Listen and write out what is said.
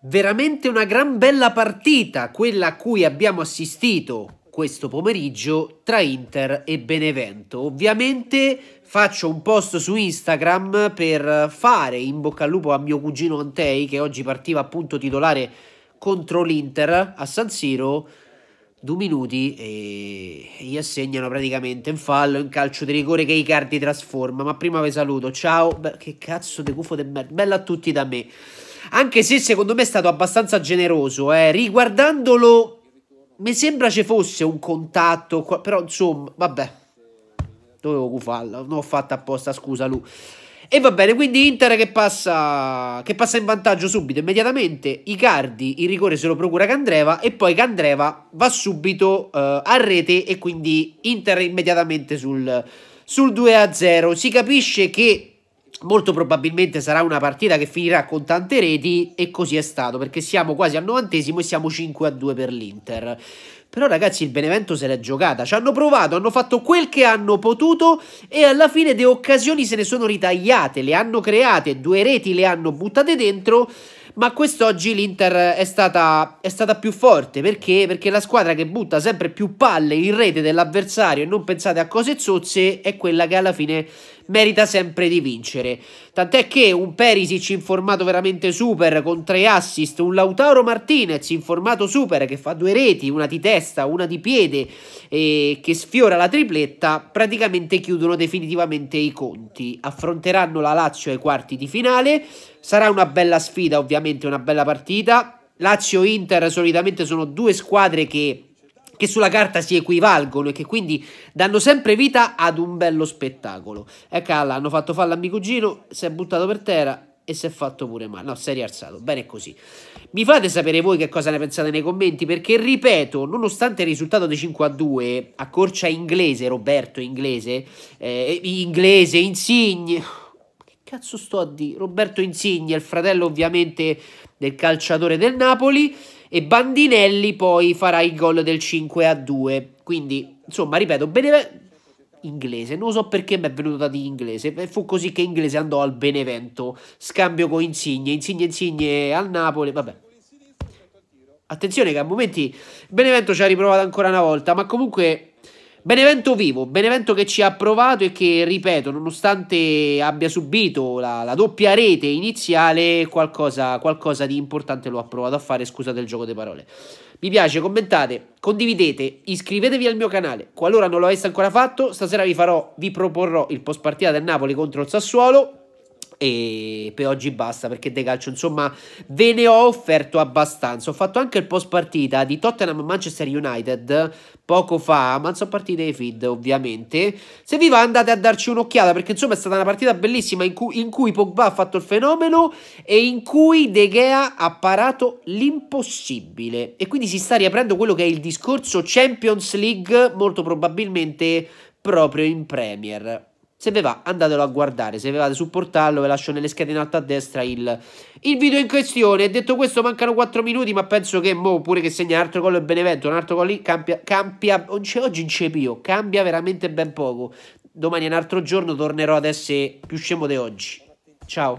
Veramente una gran bella partita quella a cui abbiamo assistito questo pomeriggio tra Inter e Benevento. Ovviamente faccio un post su Instagram per fare in bocca al lupo a mio cugino Antei che oggi partiva appunto titolare contro l'Inter a San Siro due minuti e gli assegnano praticamente un fallo, un calcio di rigore che Icardi trasforma. Ma prima vi saluto, ciao, che cazzo di cufo de merda, bella a tutti da me. Anche se secondo me è stato abbastanza generoso, eh. riguardandolo mi sembra ci fosse un contatto, però insomma, vabbè, dovevo gufarla, non ho fatto apposta, scusa lui. E va bene, quindi Inter che passa, che passa in vantaggio subito, immediatamente. Icardi il rigore se lo procura Candreva e poi Candreva va subito uh, a rete e quindi Inter immediatamente sul, sul 2-0. Si capisce che molto probabilmente sarà una partita che finirà con tante reti e così è stato perché siamo quasi al novantesimo e siamo 5 a 2 per l'Inter però ragazzi il Benevento se l'è giocata ci hanno provato, hanno fatto quel che hanno potuto e alla fine le occasioni se ne sono ritagliate, le hanno create due reti le hanno buttate dentro ma quest'oggi l'Inter è stata, è stata, più forte perché? perché la squadra che butta sempre più palle in rete dell'avversario e non pensate a cose zozze è quella che alla fine merita sempre di vincere. Tant'è che un Perisic in formato veramente super con tre assist, un Lautaro Martinez in formato super che fa due reti, una di testa, una di piede e che sfiora la tripletta, praticamente chiudono definitivamente i conti. Affronteranno la Lazio ai quarti di finale, sarà una bella sfida ovviamente, una bella partita. Lazio-Inter solitamente sono due squadre che che sulla carta si equivalgono e che quindi danno sempre vita ad un bello spettacolo. Ecco, hanno fatto fallo a Gino, si è buttato per terra e si è fatto pure male. No, si è rialzato, bene così. Mi fate sapere voi che cosa ne pensate nei commenti, perché ripeto, nonostante il risultato di 5 a 2, a corcia inglese, Roberto inglese, eh, inglese, insigne... Che cazzo sto a dire? Roberto Insigne, il fratello ovviamente del calciatore del Napoli e Bandinelli poi farà il gol del 5 a 2. Quindi, insomma, ripeto, Benevento inglese, non so perché mi è venuto da di inglese, fu così che inglese andò al Benevento, scambio con Insigne, Insigne Insigne al Napoli, vabbè. Attenzione che a momenti Benevento ci ha riprovato ancora una volta, ma comunque Benevento vivo, Benevento che ci ha provato e che, ripeto, nonostante abbia subito la, la doppia rete iniziale, qualcosa, qualcosa, di importante lo ha provato a fare, scusate il gioco di parole. Mi piace, commentate, condividete, iscrivetevi al mio canale. Qualora non lo aveste ancora fatto, stasera vi, farò, vi proporrò il post partita del Napoli contro il Sassuolo e per oggi basta perché De Calcio insomma ve ne ho offerto abbastanza ho fatto anche il post partita di Tottenham Manchester United poco fa ma sono partite i feed ovviamente se vi va andate a darci un'occhiata perché insomma è stata una partita bellissima in cui, in cui Pogba ha fatto il fenomeno e in cui De Gea ha parato l'impossibile e quindi si sta riaprendo quello che è il discorso Champions League molto probabilmente proprio in Premier se ve va, andatelo a guardare. Se volevate supportarlo, ve lascio nelle schede in alto a destra il, il, video in questione. Detto questo, mancano 4 minuti, ma penso che mo, pure che segna un altro gol il Benevento, un altro gol lì, cambia, cambia oggi in cepio, cambia veramente ben poco. Domani è un altro giorno, tornerò ad essere più scemo di oggi. Ciao.